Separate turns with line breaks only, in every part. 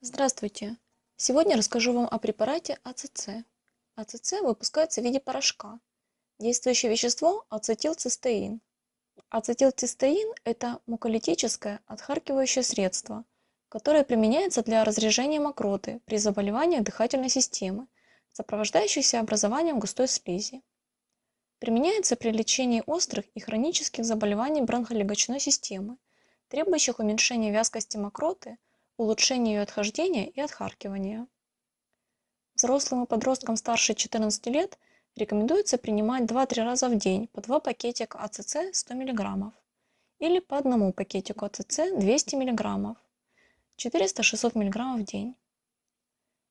Здравствуйте! Сегодня расскажу вам о препарате АЦЦ. АЦЦ выпускается в виде порошка. Действующее вещество – ацетилцистеин. Ацетилцистеин – это муколитическое отхаркивающее средство, которое применяется для разрежения мокроты при заболеваниях дыхательной системы, сопровождающихся образованием густой слизи. Применяется при лечении острых и хронических заболеваний бронхолегочной системы, требующих уменьшения вязкости мокроты – улучшение ее отхождения и отхаркивания. Взрослым и подросткам старше 14 лет рекомендуется принимать 2-3 раза в день по 2 пакетика АЦЦ 100 мг или по одному пакетику АЦЦ 200 мг, 400-600 мг в день.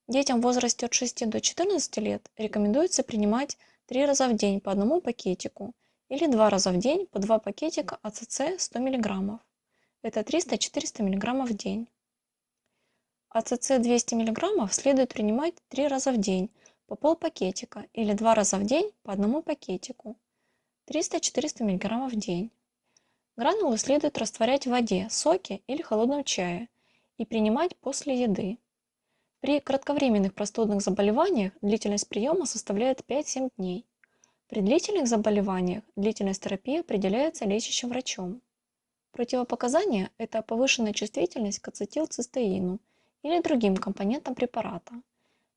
Детям в возрасте от 6 до 14 лет рекомендуется принимать 3 раза в день по одному пакетику или 2 раза в день по 2 пакетика АЦЦ 100 мг. Это 300-400 мг в день. АЦЦ 200 мг следует принимать 3 раза в день по полпакетика или 2 раза в день по одному пакетику 300-400 мг в день. Гранулы следует растворять в воде, соке или холодном чае и принимать после еды. При кратковременных простудных заболеваниях длительность приема составляет 5-7 дней. При длительных заболеваниях длительность терапии определяется лечащим врачом. Противопоказания – это повышенная чувствительность к ацетилцистеину – или другим компонентам препарата.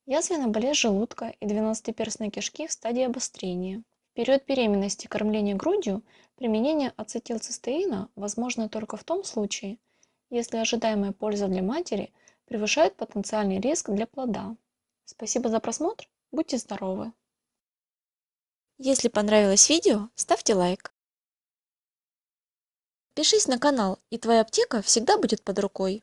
Язвенная болезнь желудка и двенадцатиперстной кишки в стадии обострения. В период беременности кормления грудью применение ацетилцистеина возможно только в том случае, если ожидаемая польза для матери превышает потенциальный риск для плода. Спасибо за просмотр, будьте здоровы! Если понравилось видео, ставьте лайк. Пишись на канал, и твоя аптека всегда будет под рукой.